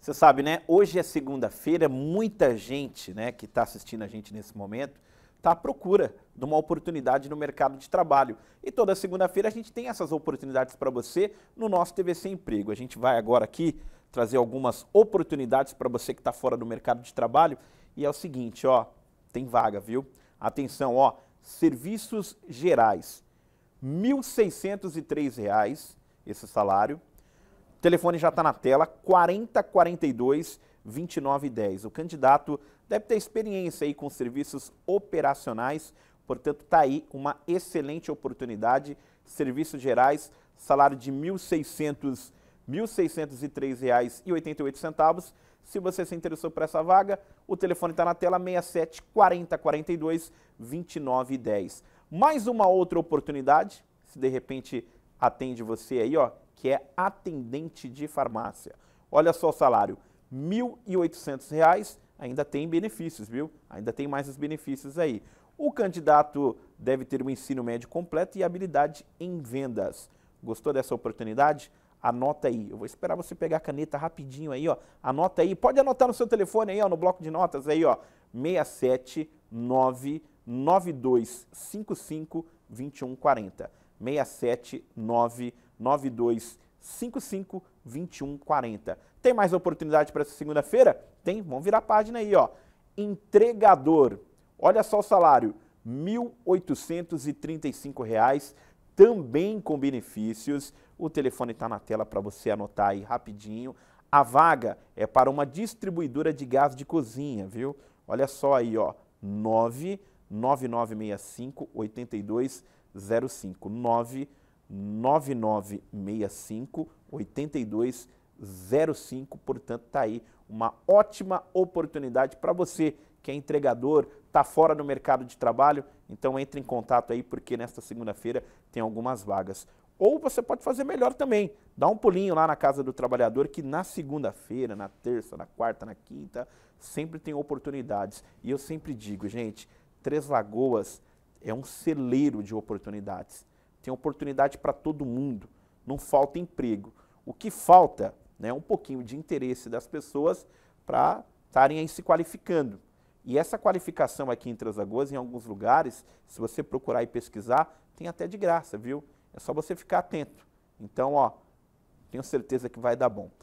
Você sabe, né? Hoje é segunda-feira, muita gente né, que está assistindo a gente nesse momento está à procura de uma oportunidade no mercado de trabalho. E toda segunda-feira a gente tem essas oportunidades para você no nosso TVC Emprego. A gente vai agora aqui trazer algumas oportunidades para você que está fora do mercado de trabalho. E é o seguinte, ó, tem vaga, viu? Atenção, ó, serviços gerais, R$ 1.603 esse salário. O telefone já está na tela, 4042 2910. O candidato deve ter experiência aí com serviços operacionais, portanto, está aí uma excelente oportunidade. Serviços gerais, salário de R$ 1.600, R$ 1.603,88. Se você se interessou por essa vaga, o telefone está na tela 67 40 42 29 10. Mais uma outra oportunidade, se de repente atende você aí, ó, que é atendente de farmácia. Olha só o salário, R$ 1.800, ainda tem benefícios, viu? Ainda tem mais os benefícios aí. O candidato deve ter um ensino médio completo e habilidade em vendas. Gostou dessa oportunidade? Anota aí. Eu vou esperar você pegar a caneta rapidinho aí, ó. Anota aí. Pode anotar no seu telefone aí, ó, no bloco de notas aí, ó. 679 9255 2140. 67992552140. Tem mais oportunidade para essa segunda-feira? Tem, vamos virar a página aí, ó. Entregador. Olha só o salário, R$ 1.835, também com benefícios. O telefone está na tela para você anotar aí rapidinho. A vaga é para uma distribuidora de gás de cozinha, viu? Olha só aí, ó, 99965 82 059 9965 8205. Portanto, está aí uma ótima oportunidade para você que é entregador, está fora do mercado de trabalho, então entre em contato aí porque nesta segunda-feira tem algumas vagas. Ou você pode fazer melhor também, dá um pulinho lá na Casa do Trabalhador que na segunda-feira, na terça, na quarta, na quinta, sempre tem oportunidades. E eu sempre digo, gente, Três Lagoas é um celeiro de oportunidades. Tem oportunidade para todo mundo, não falta emprego. O que falta né, é né, um pouquinho de interesse das pessoas para estarem aí se qualificando. E essa qualificação aqui em Transagoas, em alguns lugares, se você procurar e pesquisar, tem até de graça, viu? É só você ficar atento. Então, ó, tenho certeza que vai dar bom.